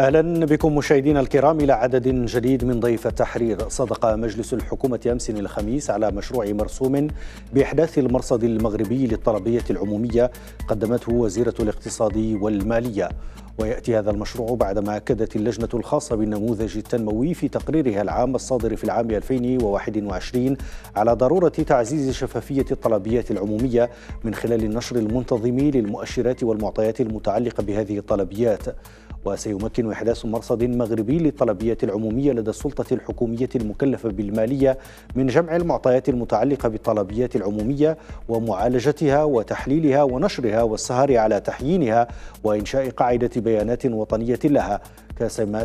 اهلا بكم مشاهدينا الكرام الى عدد جديد من ضيف التحرير صدق مجلس الحكومه امس الخميس على مشروع مرسوم باحداث المرصد المغربي للطلبيه العموميه قدمته وزيره الاقتصاد والماليه وياتي هذا المشروع بعدما اكدت اللجنه الخاصه بالنموذج التنموي في تقريرها العام الصادر في العام 2021 على ضروره تعزيز شفافيه الطلبيه العموميه من خلال النشر المنتظم للمؤشرات والمعطيات المتعلقه بهذه الطلبيات وسيمكن إحداث مرصد مغربي للطلبية العمومية لدى السلطة الحكومية المكلفة بالمالية من جمع المعطيات المتعلقة بالطلبيات العمومية ومعالجتها وتحليلها ونشرها والسهر على تحيينها وإنشاء قاعدة بيانات وطنية لها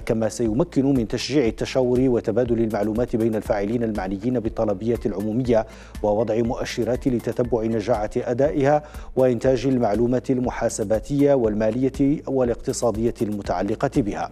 كما سيمكن من تشجيع التشاور وتبادل المعلومات بين الفاعلين المعنيين بالطلبية العمومية ووضع مؤشرات لتتبع نجاعة أدائها وإنتاج المعلومات المحاسباتية والمالية والاقتصادية المتعلقة بها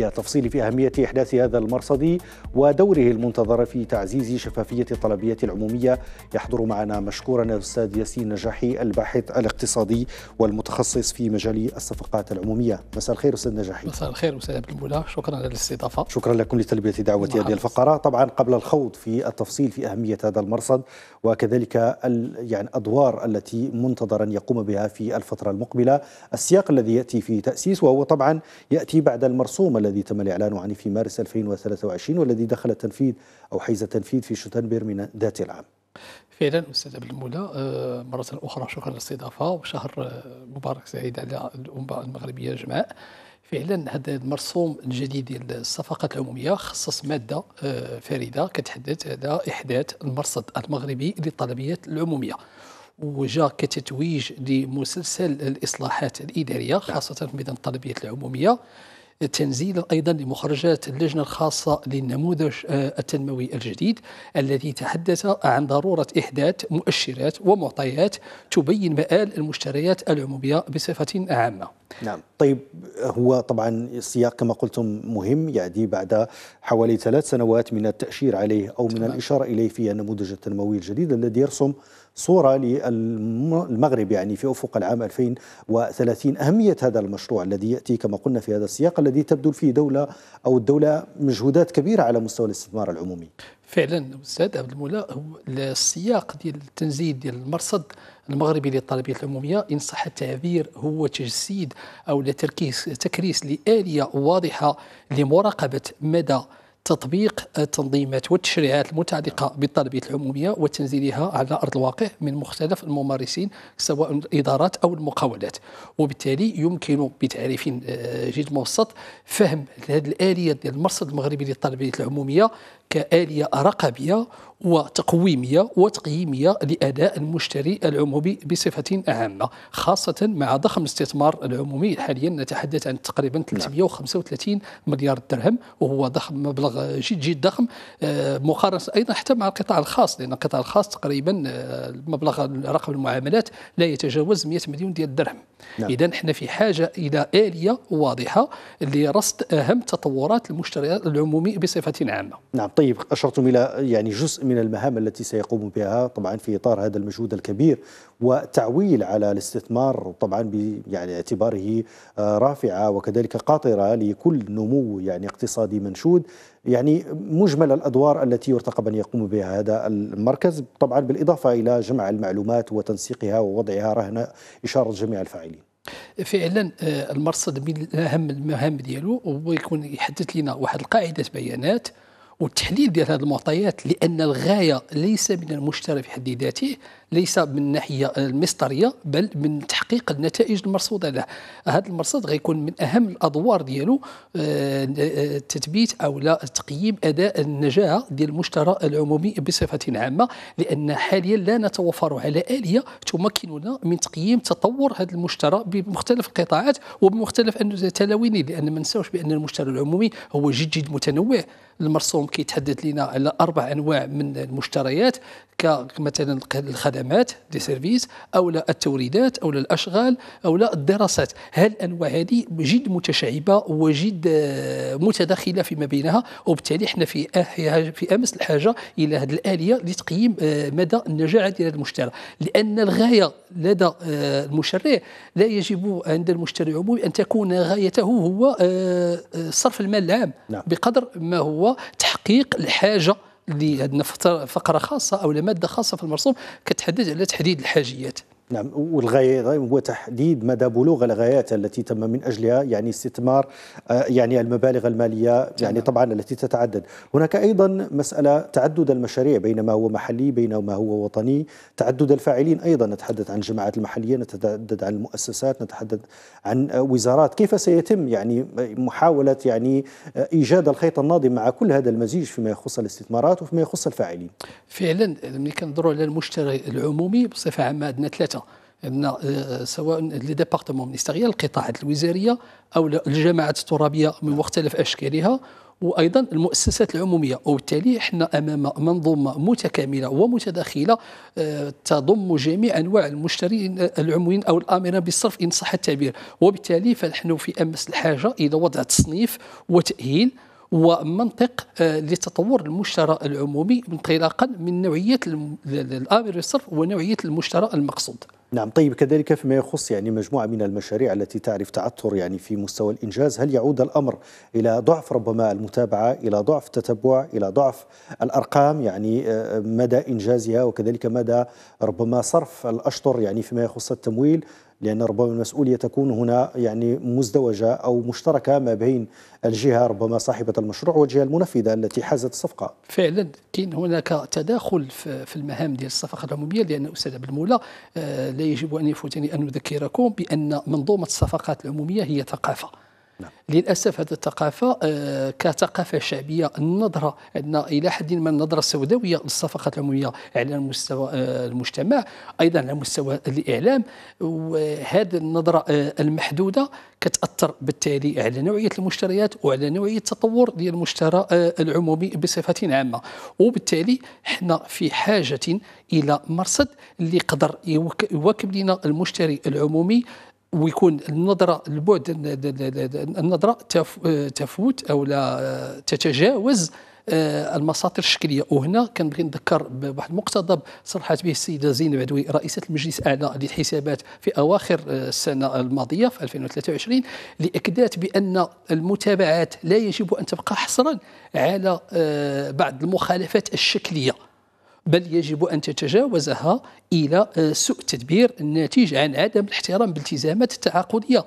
للتفصيل في أهمية إحداث هذا المرصد ودوره المنتظر في تعزيز شفافية الطلبية العمومية يحضر معنا مشكورا الأستاذ ياسين نجاحي الباحث الاقتصادي والمتخصص في مجال الصفقات العمومية مساء الخير أستاذ نجاحي مساء الخير أستاذ عبد المولى شكرا للاستضافة شكرا لكم لتلبية دعوة هذه الفقرة طبعا قبل الخوض في التفصيل في أهمية هذا المرصد وكذلك يعني أدوار التي منتظر أن يقوم بها في الفترة المقبلة السياق الذي يأتي في تأسيس وهو طبعا يأتي بعد المرسوم الذي تم الإعلان عنه في مارس 2023 والذي دخل التنفيذ أو حيز التنفيذ في شتنبر من ذات العام فعلا استاذ عبد المولى آه، مره اخرى شكرا للاستضافه وشهر آه، مبارك سعيد على الامه المغربيه جمعاء فعلا هذا المرسوم الجديد ديال الصفقات العموميه خصص ماده آه، فريده كتحدث على احداث المرصد المغربي للطلبيات العموميه وجاء كتتويج لمسلسل الاصلاحات الاداريه نعم. خاصه في ميدان الطلبيات العموميه تنزيلا ايضا لمخرجات اللجنه الخاصه للنموذج آه، التنموي الجديد الذي تحدث عن ضروره احداث مؤشرات ومعطيات تبين مآل المشتريات العموميه بصفه عامه. نعم طيب هو طبعا السياق كما قلتم مهم يعني بعد حوالي ثلاث سنوات من التأشير عليه أو من الإشارة إليه في النموذج التنموي الجديد الذي يرسم صورة للمغرب يعني في أفق العام 2030 أهمية هذا المشروع الذي يأتي كما قلنا في هذا السياق الذي تبذل فيه دولة أو الدولة مجهودات كبيرة على مستوى الاستثمار العمومي فعلا استاذ عبد المولى هو السياق ديال التنزيل ديال المرصد المغربي للطلبيه العموميه ان صح التعبير هو تجسيد او تركيس تكريس لاليه واضحه لمراقبه مدى تطبيق التنظيمات والتشريعات المتعلقة بالطلبية العمومية وتنزيلها على أرض الواقع من مختلف الممارسين سواء الإدارات أو المقاولات وبالتالي يمكن بتعريف آه، جد مبسط فهم هذه الآلية ديال المرصد المغربي للطلبية العمومية كآلية رقابية وتقويمية وتقييمية لأداء المشتري العمومي بصفة عامة خاصة مع ضخم الاستثمار العمومي حاليا نتحدث عن تقريبا 335 نعم. مليار درهم وهو ضخم مبلغ مبلغ جد جد ضخم مقارنه ايضا حتى مع القطاع الخاص لان القطاع الخاص تقريبا آه، مبلغ رقم المعاملات لا يتجاوز 100 مليون ديال الدرهم نعم. اذا احنا في حاجه الى اليه واضحه لرصد اهم تطورات المشتريات العمومي بصفه عامه. نعم طيب اشرتم الى يعني جزء من المهام التي سيقوم بها طبعا في اطار هذا المجهود الكبير وتعويل على الاستثمار طبعا يعني اعتباره آه، رافعه وكذلك قاطره لكل نمو يعني اقتصادي منشود يعني مجمل الادوار التي يرتقب ان يقوم بها هذا المركز طبعا بالاضافه الى جمع المعلومات وتنسيقها ووضعها رهن اشاره جميع الفاعلين. فعلا آه، المرصد من اهم المهام ديالو هو يكون يحدد لنا واحد القاعده بيانات والتحليل ديال هذه المعطيات لان الغايه ليس من المشترى في حد ذاته ليس من ناحيه المسطريه بل من تحقيق النتائج المرصوده له هذا المرصد غيكون من اهم الادوار ديالو التثبيت آه، آه، او لا تقييم اداء النجاعه ديال المشترى العمومي بصفه عامه لان حاليا لا نتوفر على اليه تمكننا من تقييم تطور هذا المشترى بمختلف القطاعات وبمختلف التلاوين لان ما نساوش بان المشترى العمومي هو جد جد متنوع المرسوم كيتحدث لنا على اربع انواع من المشتريات كمثلا الخدمات الخدمات دي سيرفيس او لا التوريدات او لا الاشغال او لا الدراسات هذه الانواع هذه جد متشعبه وجد آه، متداخله فيما بينها وبالتالي احنا في في امس الحاجه الى هذه الاليه لتقييم آه، مدى النجاعه ديال المشترى لان الغايه لدى آه، المشرع لا يجب عند المشتري العمومي ان تكون غايته هو صرف المال العام نعم. بقدر ما هو تحقيق الحاجه اللي عندنا فقره خاصه او ماده خاصه في المرسوم كتحدد على تحديد الحاجيات نعم والغاية هو تحديد مدى بلوغ الغايات التي تم من أجلها يعني استثمار آه، يعني المبالغ المالية يعني طبعا التي تتعدد هناك أيضا مسألة تعدد المشاريع بين ما هو محلي بين ما هو وطني تعدد الفاعلين أيضا نتحدث عن الجماعات المحلية نتحدث عن المؤسسات نتحدث عن آه، وزارات كيف سيتم يعني محاولة يعني آه، إيجاد الخيط الناضي مع كل هذا المزيج فيما يخص الاستثمارات وفيما يخص الفاعلين فعلا ملي كنضروا على المشتري العمومي بصفة عامة عندنا ثلاثة عندنا آه، سواء لي ديبارتمون مينيستيريال القطاعات الوزاريه او الجماعات الترابيه من مختلف اشكالها وايضا المؤسسات العموميه وبالتالي احنا امام منظومه متكامله ومتداخله آه، تضم جميع انواع المشترين آه، العموميين او الامرين بالصرف ان صح التعبير وبالتالي فنحن في امس الحاجه الى وضع تصنيف وتاهيل ومنطق آه، لتطور المشترى العمومي انطلاقا من نوعيه الامر الصرف ونوعيه المشترى المقصود. نعم طيب كذلك فيما يخص يعني مجموعه من المشاريع التي تعرف تعثر يعني في مستوى الانجاز هل يعود الامر الى ضعف ربما المتابعه الى ضعف التتبع الى ضعف الارقام يعني آه، مدى انجازها وكذلك مدى ربما صرف الاشطر يعني فيما يخص التمويل لأن ربما المسؤولية تكون هنا يعني مزدوجة أو مشتركة ما بين الجهة ربما صاحبة المشروع والجهة المنفذة التي حازت الصفقة فعلا كاين هناك تداخل في المهام ديال الصفقة العمومية لأن أستاذ عبد المولى آه، لا يجب أن يفوتني أن أذكركم بأن منظومة الصفقات العمومية هي ثقافة نعم. للاسف هذه الثقافه آه، كثقافه شعبيه النظره عندنا الى حد ما النظره السوداويه للصفقات العموميه على مستوى آه، المجتمع ايضا على مستوى الاعلام وهذه النظره آه، المحدوده كتاثر بالتالي على نوعيه المشتريات وعلى نوعيه التطور ديال المشترى العمومي بصفه عامه وبالتالي حنا في حاجه الى مرصد اللي يقدر يواكب لنا المشتري العمومي ويكون النظره البعد النظره تفوت او لا تتجاوز آه، المساطر الشكليه وهنا كنبغي نذكر بواحد المقتضب صرحت به السيده زينب عدوي رئيسه المجلس الاعلى للحسابات في اواخر آه، السنه الماضيه في 2023 لاكدات بان المتابعات لا يجب ان تبقى حصرا على آه، بعض المخالفات الشكليه بل يجب أن تتجاوزها إلى سوء التدبير الناتج عن عدم الاحترام بالالتزامات التعاقدية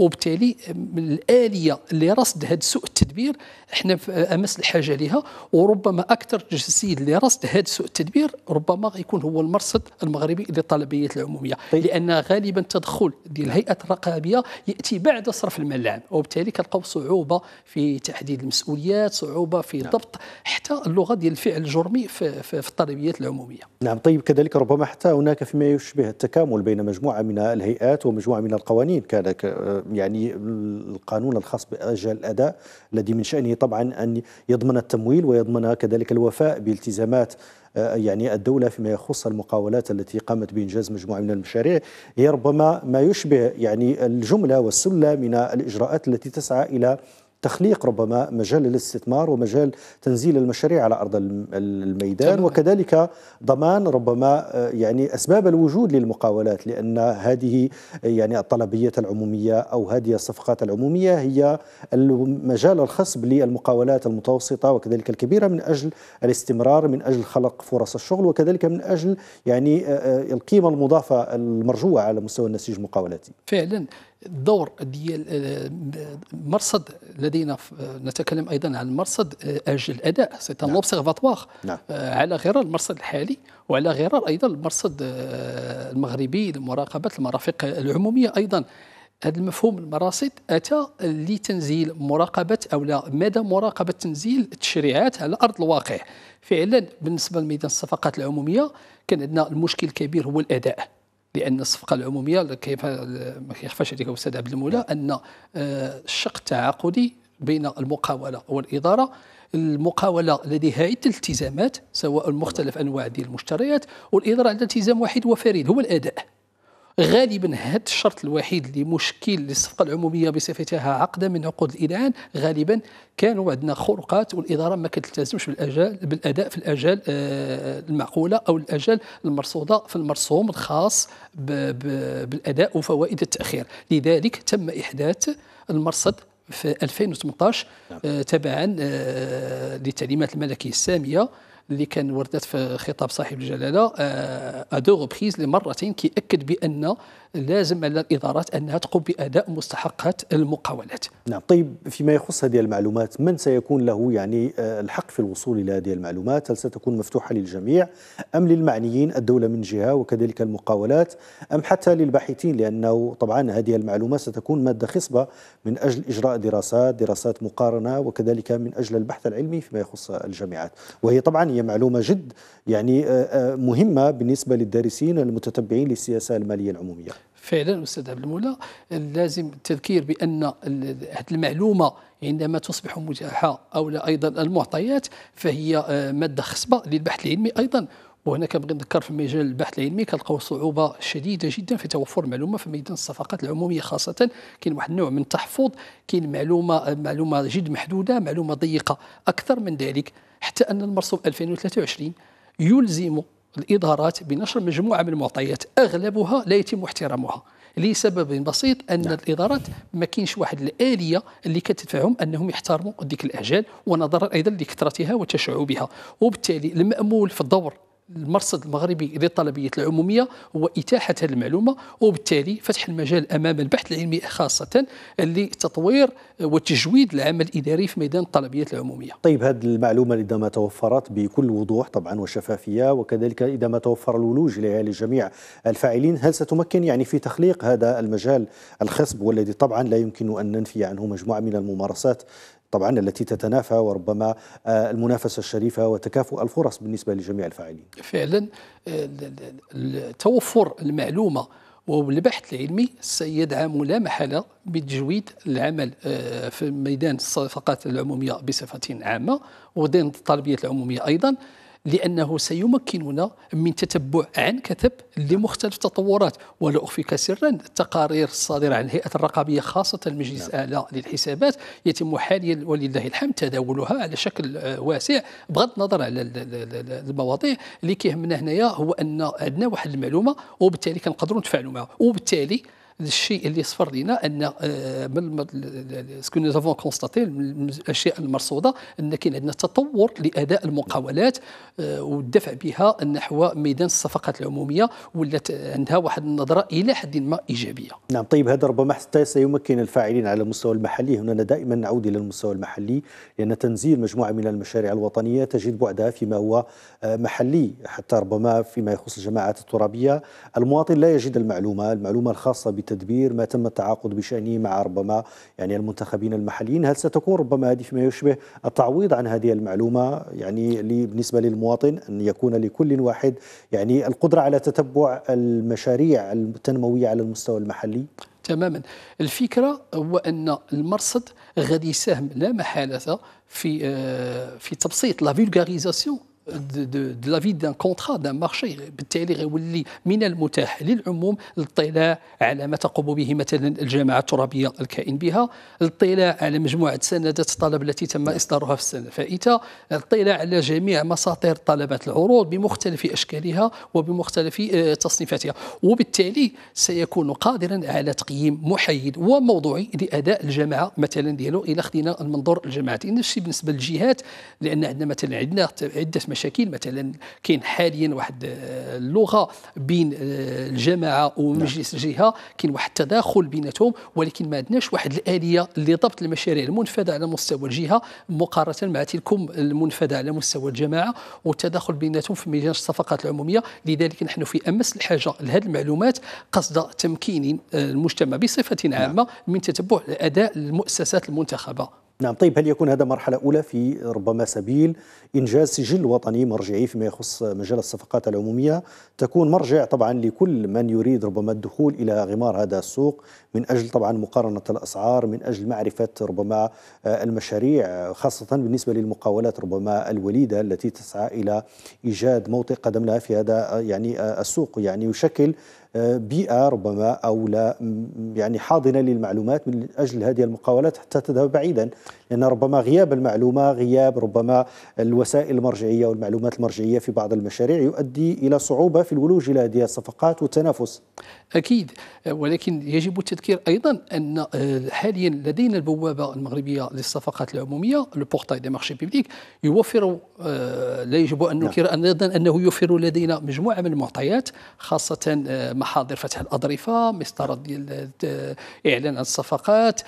وبالتالي الاليه اللي رصد هذا سوء التدبير احنا امس الحاجه لها وربما اكثر تجسيد رصد هذا سوء التدبير ربما غيكون هو المرصد المغربي للطلبيات العموميه طيب. لان غالبا التدخل ديال الهيئه الرقابيه ياتي بعد صرف المال العام وبالتالي كنلقاو صعوبه في تحديد المسؤوليات صعوبه في نعم. ضبط حتى اللغه ديال الفعل الجرمي في, في, في الطلبيات العموميه نعم طيب كذلك ربما حتى هناك فيما يشبه التكامل بين مجموعه من الهيئات ومجموعه من القوانين كان يعني القانون الخاص بأجل الأداء الذي من شأنه طبعا أن يضمن التمويل ويضمن كذلك الوفاء بالتزامات آه، يعني الدولة فيما يخص المقاولات التي قامت بإنجاز مجموعة من المشاريع هي ربما ما يشبه يعني الجملة والسلة من الإجراءات التي تسعى إلى تخليق ربما مجال الاستثمار ومجال تنزيل المشاريع على أرض الميدان وكذلك ضمان ربما آه، يعني أسباب الوجود للمقاولات لأن هذه آه، يعني الطلبية العمومية أو هذه الصفقات العمومية هي المجال الخصب للمقاولات المتوسطة وكذلك الكبيرة من أجل الاستمرار من أجل خلق فرص الشغل وكذلك من أجل يعني آه، القيمة المضافة المرجوة على مستوى النسيج المقاولاتي فعلا الدور ديال آه، مرصد لدينا نتكلم ايضا عن مرصد آه، اجل الاداء سي ان اوبسيرفاتوار على غرار المرصد الحالي وعلى غرار ايضا المرصد آه، المغربي لمراقبه المرافق العموميه ايضا هذا المفهوم المراصد اتى لتنزيل مراقبه او لا مدى مراقبه تنزيل التشريعات على ارض الواقع فعلا بالنسبه لميدان الصفقات العموميه كان عندنا المشكل الكبير هو الاداء لان الصفقه العموميه كيف ما كيخفاش عليك استاذ عبد المولى نعم. ان الشق آه، التعاقدي بين المقاوله والاداره المقاوله لديها عده التزامات سواء مختلف انواع ديال المشتريات والاداره عندها التزام واحد وفريد هو الاداء غالبا هذا الشرط الوحيد اللي مشكل للصفقه العموميه بصفتها عقدا من عقود الاذعان غالبا كانوا عندنا خروقات والاداره ما كتلتزمش بالاجال بالاداء في الاجال آه، المعقوله او الاجال المرصوده في المرسوم الخاص بالاداء وفوائد التاخير لذلك تم احداث المرصد في 2018 نعم. آه، تبعا للتعليمات آه، الملكيه الساميه اللي كان وردت في خطاب صاحب الجلاله آه، ادو ريبريز لمرتين كيأكد بان لازم على الادارات انها تقوم باداء مستحقات المقاولات. نعم طيب فيما يخص هذه المعلومات من سيكون له يعني آه، الحق في الوصول الى هذه المعلومات؟ هل ستكون مفتوحه للجميع ام للمعنيين الدوله من جهه وكذلك المقاولات ام حتى للباحثين لانه طبعا هذه المعلومات ستكون ماده خصبه من اجل اجراء دراسات، دراسات مقارنه وكذلك من اجل البحث العلمي فيما يخص الجامعات، وهي طبعا هي معلومه جد يعني آه، آه، مهمه بالنسبه للدارسين المتتبعين للسياسه الماليه العموميه. فعلا استاذ عبد المولى لازم التذكير بان هذه المعلومه عندما تصبح متاحه او لا ايضا المعطيات فهي آه، ماده خصبه للبحث العلمي ايضا وهنا كنبغي نذكر في مجال البحث العلمي كنلقاو صعوبه شديده جدا في توفر المعلومه في ميدان الصفقات العموميه خاصه كاين واحد النوع من التحفظ كاين معلومه آه، معلومه جد محدوده معلومه ضيقه اكثر من ذلك حتى ان المرسوم 2023 يلزم الادارات بنشر مجموعه من المعطيات اغلبها لا يتم احترامها لسبب بسيط ان نعم. الادارات ما كاينش واحد الاليه اللي كتدفعهم انهم يحترموا ديك الاجال ونظرا ايضا لكثرتها وتشعبها وبالتالي المامول في الدور المرصد المغربي للطلبية العموميه هو اتاحه هذه المعلومه وبالتالي فتح المجال امام البحث العلمي خاصه لتطوير وتجويد العمل الاداري في ميدان الطلبية العموميه. طيب هذه المعلومه اذا ما توفرت بكل وضوح طبعا وشفافيه وكذلك اذا ما توفر الولوج لجميع الفاعلين هل ستمكن يعني في تخليق هذا المجال الخصب والذي طبعا لا يمكن ان ننفي عنه مجموعه من الممارسات طبعا التي تتنافى وربما آه، المنافسة الشريفة وتكافؤ الفرص بالنسبة لجميع الفاعلين فعلا توفر المعلومة والبحث العلمي سيدعم لا محالة بتجويد العمل آه، في ميدان الصفقات العمومية بصفة عامة وضمن الطلبية العمومية أيضا لانه سيمكننا من تتبع عن كثب لمختلف التطورات ولا اخفيك سرا التقارير الصادره عن الهيئه الرقابيه خاصه المجلس الاعلى نعم. للحسابات يتم حاليا ولله الحمد تداولها على شكل آه، واسع بغض النظر على المواضيع اللي كيهمنا هنايا هو ان عندنا واحد المعلومه وبالتالي كنقدروا نتفاعلوا معها وبالتالي الشيء اللي صفر لنا ان آه، من سكو نو افون كونستاتي الاشياء المرصوده ان كاين عندنا تطور لاداء المقاولات آه، والدفع بها نحو ميدان الصفقات العموميه ولات عندها واحد النظره الى حد ما ايجابيه. نعم طيب هذا ربما حتى سيمكن الفاعلين على المستوى المحلي هنا دائما نعود الى المستوى المحلي لان تنزيل مجموعه من المشاريع الوطنيه تجد بعدها فيما هو آه، محلي حتى ربما فيما يخص الجماعات الترابيه المواطن لا يجد المعلومه المعلومه الخاصه التدبير ما تم التعاقد بشأنه مع ربما يعني المنتخبين المحليين هل ستكون ربما هذه فيما يشبه التعويض عن هذه المعلومة يعني بالنسبة للمواطن أن يكون لكل واحد يعني القدرة على تتبع المشاريع التنموية على المستوى المحلي تماما الفكرة هو أن المرصد غادي يساهم لا محالة في آه، في تبسيط لا فيلغاريزاسيون دو لافي دان كونترا دان مارشي بالتالي غيولي من المتاح للعموم الاطلاع على ما تقوم به مثلا الجامعه الترابيه الكائن بها الاطلاع على مجموعه سندات الطلب التي تم اصدارها في السنه الفائته الاطلاع على جميع مساطير طلبات العروض بمختلف اشكالها وبمختلف آه، تصنيفاتها وبالتالي سيكون قادرا على تقييم محايد وموضوعي لاداء الجامعه مثلا ديالو الى خدينا المنظور الجامعاتي نفس الشيء بالنسبه للجهات لان عندنا مثلا عندنا عده مشاكل مثلا كاين حاليا واحد آه، اللغه بين آه، الجماعه ومجلس نعم. الجهه كاين واحد التداخل بيناتهم ولكن ما عندناش واحد الاليه لضبط المشاريع المنفذه على مستوى الجهه مقارنه مع تلكم المنفذه على مستوى الجماعه والتداخل بيناتهم في مجال الصفقات العموميه لذلك نحن في امس الحاجه لهذه المعلومات قصد تمكين آه، المجتمع بصفه عامه نعم. من تتبع اداء المؤسسات المنتخبه نعم طيب هل يكون هذا مرحلة أولى في ربما سبيل إنجاز سجل وطني مرجعي فيما يخص مجال الصفقات العمومية تكون مرجع طبعا لكل من يريد ربما الدخول إلى غمار هذا السوق من أجل طبعا مقارنة الأسعار من أجل معرفة ربما المشاريع خاصة بالنسبة للمقاولات ربما الوليدة التي تسعى إلى إيجاد موطئ قدم لها في هذا يعني السوق يعني يشكل بيئه ربما او لا يعني حاضنه للمعلومات من اجل هذه المقاولات حتى تذهب بعيدا لأن ربما غياب المعلومة غياب ربما الوسائل المرجعية والمعلومات المرجعية في بعض المشاريع يؤدي إلى صعوبة في الولوج إلى هذه الصفقات والتنافس أكيد ولكن يجب التذكير أيضا أن آه، حاليا لدينا البوابة المغربية للصفقات العمومية لو بورتاي دي مارشي بيبليك يوفر آه، لا يجب أن نعم. ننكر أيضا أنه يوفر لدينا مجموعة من المعطيات خاصة آه، محاضر فتح الأظرفة مسطرة ديال إعلان عن الصفقات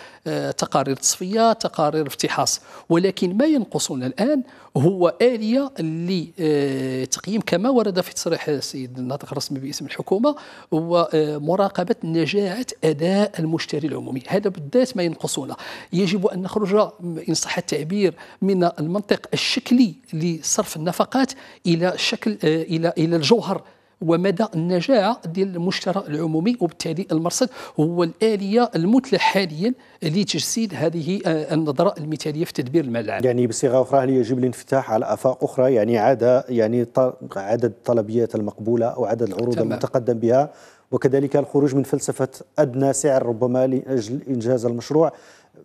تقارير تصفية تقارير الافتحاص ولكن ما ينقصنا الآن هو آلية لتقييم آه، كما ورد في تصريح السيد الناطق الرسمي باسم الحكومة هو آه، مراقبة نجاعة أداء المشتري العمومي هذا بالذات ما ينقصنا يجب أن نخرج إن صح التعبير من المنطق الشكلي لصرف النفقات إلى شكل آه، إلى إلى الجوهر ومدى النجاعه ديال المشترى العمومي وبالتالي المرصد هو الاليه المثلى حاليا لتجسيد هذه آه، النظره المثاليه في تدبير المال العام. يعني بصيغه اخرى هل يجب الانفتاح على افاق اخرى يعني عدا يعني عدد الطلبيات المقبوله او عدد العروض تمام. المتقدم بها وكذلك الخروج من فلسفه ادنى سعر ربما لاجل انجاز المشروع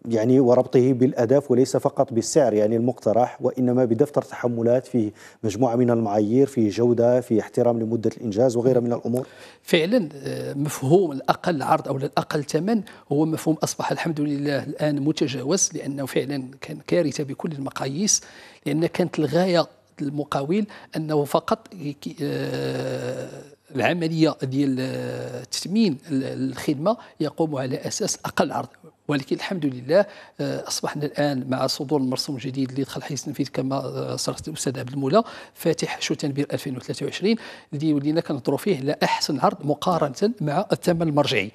يعني وربطه بالأداف وليس فقط بالسعر يعني المقترح وإنما بدفتر تحملات فيه مجموعة من المعايير فيه جودة فيه احترام لمدة الإنجاز وغيرها من الأمور فعلا آه، مفهوم الأقل عرض أو الأقل ثمن هو مفهوم أصبح الحمد لله الآن متجاوز لأنه فعلا كان كارثة بكل المقاييس لأن كانت الغاية المقاول أنه فقط آه، العمليه ديال آه، تثمين الخدمه يقوم على اساس اقل عرض ولكن الحمد لله آه، اصبحنا الان مع صدور المرسوم الجديد اللي دخل حيز التنفيذ كما آه، صرحت الاستاذ عبد المولى فاتح شو تنبير 2023 اللي ولينا كنهضروا فيه على احسن عرض مقارنه مع الثمن المرجعي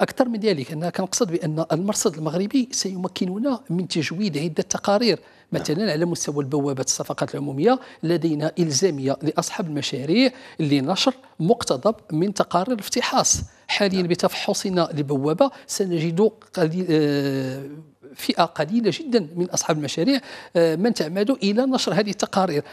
اكثر من ذلك انا كنقصد بان المرصد المغربي سيمكننا من تجويد عده تقارير مثلا على مستوى البوابات الصفقات العموميه لدينا الزاميه لاصحاب المشاريع لنشر مقتضب من تقارير الافتحاص حاليا نعم. بتفحصنا لبوابه سنجد قليل آه، فئه قليله جدا من اصحاب المشاريع آه، من تعمد الى نشر هذه التقارير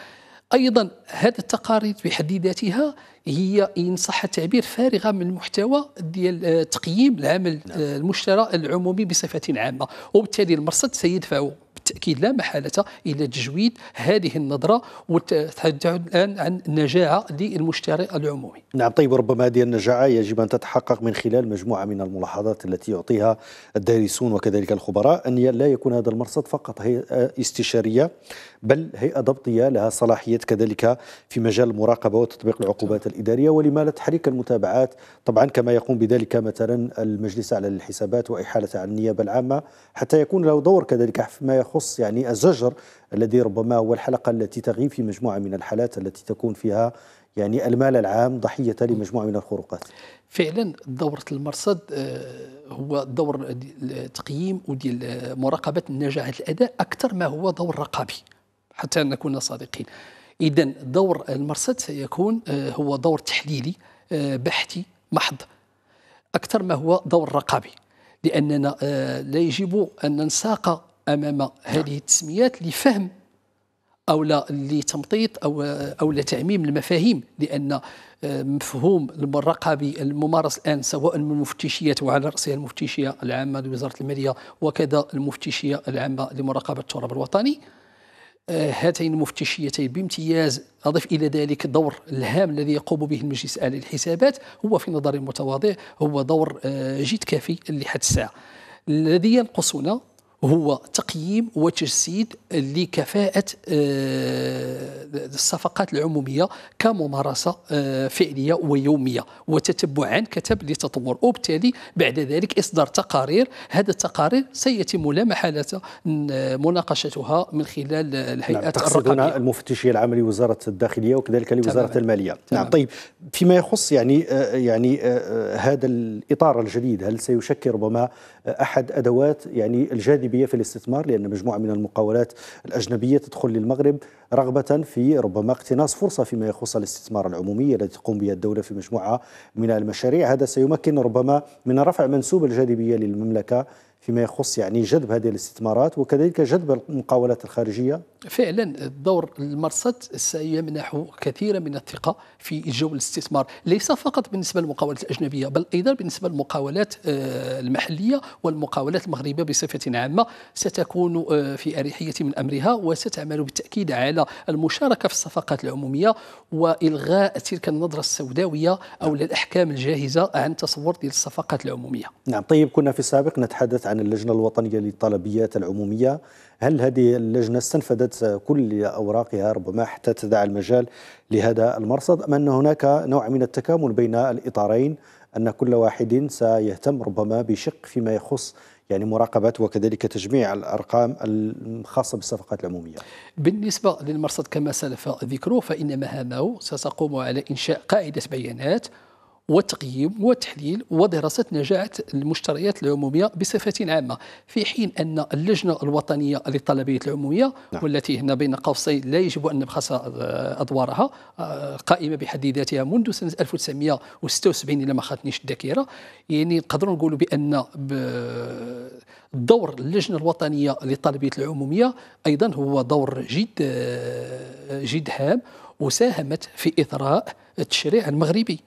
ايضا هذه التقارير بحد ذاتها هي ان صح التعبير فارغه من المحتوى ديال آه، تقييم العمل نعم. المشترى العمومي بصفه عامه وبالتالي المرصد سيدفع بالتاكيد لا محاله الى تجويد هذه النظره وتتحدث الان عن نجاعه للمشتري العمومي. نعم طيب ربما هذه النجاعه يجب ان تتحقق من خلال مجموعه من الملاحظات التي يعطيها الدارسون وكذلك الخبراء ان لا يكون هذا المرصد فقط هيئه استشاريه بل هيئه ضبطيه لها صلاحيه كذلك في مجال المراقبه وتطبيق العقوبات الاداريه ولما لا تحريك المتابعات طبعا كما يقوم بذلك مثلا المجلس على الحسابات واحالته على النيابه العامه حتى يكون له دور كذلك فيما يخص يخص يعني الزجر الذي ربما هو الحلقة التي تغيب في مجموعة من الحالات التي تكون فيها يعني المال العام ضحية لمجموعة من الخروقات فعلا دورة المرصد آه، هو دور تقييم وديال آه، مراقبة نجاعة الأداء أكثر ما هو دور رقابي حتى نكون صادقين إذا دور المرصد سيكون آه، هو دور تحليلي بحثي محض أكثر ما هو دور رقابي لأننا لا يجب أن ننساق امام هذه التسميات لفهم او لا لتمطيط او او لتعميم المفاهيم لان آه، مفهوم الرقابي الممارس الان سواء من المفتشيات وعلى راسها المفتشيه العامه لوزاره الماليه وكذا المفتشيه العامه لمراقبه التراب الوطني آه، هاتين المفتشيتين بامتياز أضف إلى ذلك دور الهام الذي يقوم به المجلس الاعلى للحسابات هو في نظري المتواضع هو دور آه، جد كافي لحد الساعة الذي ينقصنا هو تقييم وتجسيد لكفاءة آه، الصفقات العمومية كممارسة آه، فعلية ويومية وتتبع عن كتب لتطور وبالتالي بعد ذلك إصدار تقارير هذا التقارير سيتم لا محالة مناقشتها من خلال الهيئات نعم الرقمية المفتشية العامة لوزارة الداخلية وكذلك لوزارة المالية نعم طيب فيما يخص يعني آه، يعني هذا الإطار الجديد هل سيشكل ربما احد ادوات يعني الجاذبيه في الاستثمار لان مجموعه من المقاولات الاجنبيه تدخل للمغرب رغبه في ربما اقتناص فرصه فيما يخص الاستثمار العمومي الذي تقوم به الدوله في مجموعه من المشاريع هذا سيمكن ربما من رفع منسوب الجاذبيه للمملكه فيما يخص يعني جذب هذه الاستثمارات وكذلك جذب المقاولات الخارجية فعلا دور المرصد سيمنح كثيرا من الثقة في جو الاستثمار ليس فقط بالنسبة للمقاولات الأجنبية بل أيضا بالنسبة للمقاولات آه، المحلية والمقاولات المغربية بصفة عامة ستكون آه، في أريحية من أمرها وستعمل بالتأكيد على المشاركة في الصفقات العمومية وإلغاء تلك النظرة السوداوية أو الأحكام نعم. الجاهزة عن تصور الصفقات العمومية نعم طيب كنا في السابق نتحدث عن اللجنة الوطنية للطلبيات العمومية هل هذه اللجنة استنفذت كل أوراقها ربما حتى تدع المجال لهذا المرصد أم أن هناك نوع من التكامل بين الإطارين أن كل واحد سيهتم ربما بشق فيما يخص يعني مراقبة وكذلك تجميع الأرقام الخاصة بالصفقات العمومية بالنسبة للمرصد كما سلف ذكره فإن مهامه ستقوم على إنشاء قاعدة بيانات وتقييم وتحليل ودراسة نجاعة المشتريات العمومية بصفة عامة في حين أن اللجنة الوطنية للطلبية العمومية نعم. والتي هنا بين قوسين لا يجب أن نبخس آه، أدوارها آه، قائمة بحد ذاتها منذ سنة 1976 إلى ما خاتنيش الذاكرة يعني نقدروا نقولوا بأن دور اللجنة الوطنية للطلبية العمومية أيضا هو دور جد آه، جد هام وساهمت في إثراء التشريع المغربي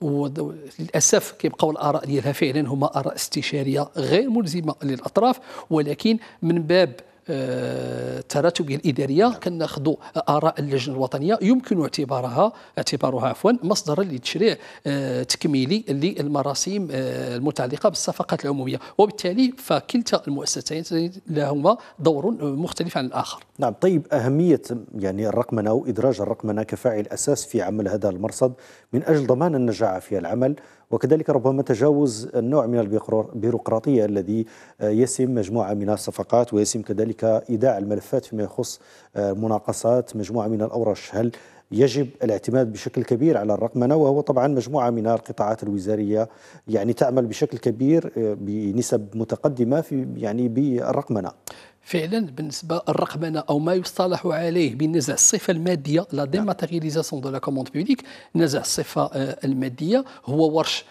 وللاسف كيبقاو الاراء ديالها فعلا هما اراء استشاريه غير ملزمه للاطراف ولكن من باب التراتبيه الاداريه نعم. كناخذوا اراء اللجنه الوطنيه يمكن اعتبارها اعتبارها عفوا مصدرا لتشريع آه، تكميلي للمراسيم آه، المتعلقه بالصفقات العموميه وبالتالي فكلتا المؤسستين لهما دور مختلف عن الاخر. نعم طيب اهميه يعني الرقمنه او ادراج الرقمنه كفاعل اساس في عمل هذا المرصد من اجل ضمان النجاعه في العمل وكذلك ربما تجاوز النوع من البيروقراطية الذي آه، يسم مجموعة من الصفقات ويسم كذلك إيداع الملفات فيما يخص آه، مناقصات مجموعة من الأورش هل يجب الاعتماد بشكل كبير على الرقمنة وهو طبعا مجموعة من القطاعات الوزارية يعني تعمل بشكل كبير آه، بنسب متقدمة في يعني بالرقمنة فعلا بالنسبه للرقمنه او ما يصطلح عليه بنزع الصفه الماديه لا ديماتيرياليزاسيون نعم. دو لا كوموند بيبليك نزع الصفه آه، الماديه هو ورش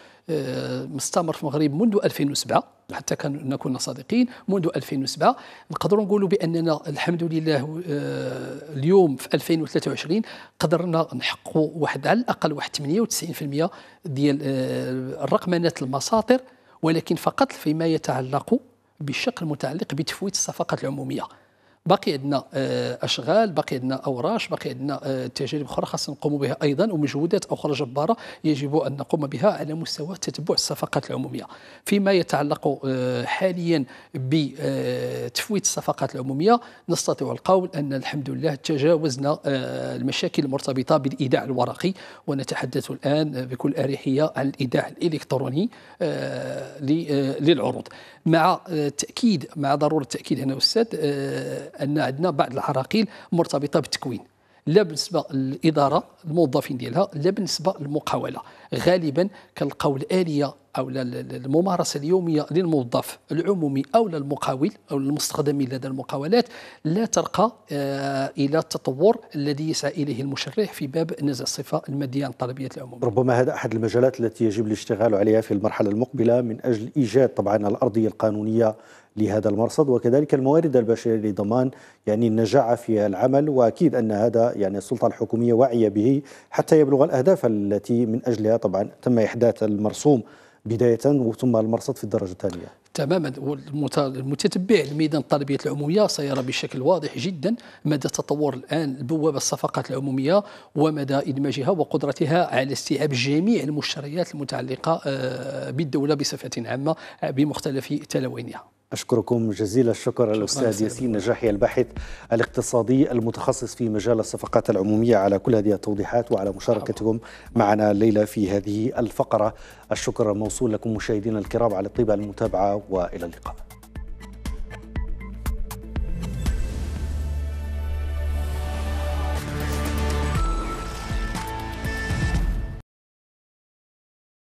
مستمر في المغرب منذ 2007 حتى كان نكون صادقين منذ 2007 نقدروا نقولوا باننا الحمد لله آه، اليوم في 2023 قدرنا نحققوا واحد على الاقل واحد 98% ديال آه، الرقمنات المساطر ولكن فقط فيما يتعلق بالشق المتعلق بتفويت الصفقات العموميه باقي عندنا آه، اشغال باقي عندنا اوراش باقي عندنا آه، تجارب اخرى خاصنا نقوم بها ايضا ومجهودات اخرى جباره يجب ان نقوم بها على مستوى تتبع الصفقات العموميه فيما يتعلق آه، حاليا بتفويت الصفقات العموميه نستطيع القول ان الحمد لله تجاوزنا المشاكل المرتبطه بالايداع الورقي ونتحدث الان بكل اريحيه عن الايداع الالكتروني للعروض مع تاكيد مع ضروره التاكيد هنا استاذ ان عندنا بعض العراقيل مرتبطه بالتكوين لا بالنسبه للاداره الموظفين ديالها لا بالنسبه للمقاوله غالبا كنلقاو الاليه او الممارسه اليوميه للموظف العمومي او للمقاول او المستخدمين لدى المقاولات لا ترقى آه، الى التطور الذي يسعى اليه المشرع في باب نزع الصفه الماديه عن طلبيه العموم. ربما هذا احد المجالات التي يجب الاشتغال عليها في المرحله المقبله من اجل ايجاد طبعا الارضيه القانونيه لهذا المرصد وكذلك الموارد البشريه لضمان يعني النجاعه في العمل واكيد ان هذا يعني السلطه الحكوميه واعيه به حتى يبلغ الاهداف التي من اجلها طبعا تم احداث المرسوم بدايه ثم المرصد في الدرجه الثانيه. تماما المتتبع الميدان الطلبيه العموميه سيرى بشكل واضح جدا مدى تطور الان بوابه الصفقات العموميه ومدى ادماجها وقدرتها على استيعاب جميع المشتريات المتعلقه آه، بالدوله بصفه عامه بمختلف تلوينها. أشكركم جزيل الشكر الأستاذ ياسين نجاحي الباحث الاقتصادي المتخصص في مجال الصفقات العمومية على كل هذه التوضيحات وعلى مشاركتكم معنا الليلة في هذه الفقرة الشكر موصول لكم مشاهدينا الكرام على الطيبة المتابعة وإلى اللقاء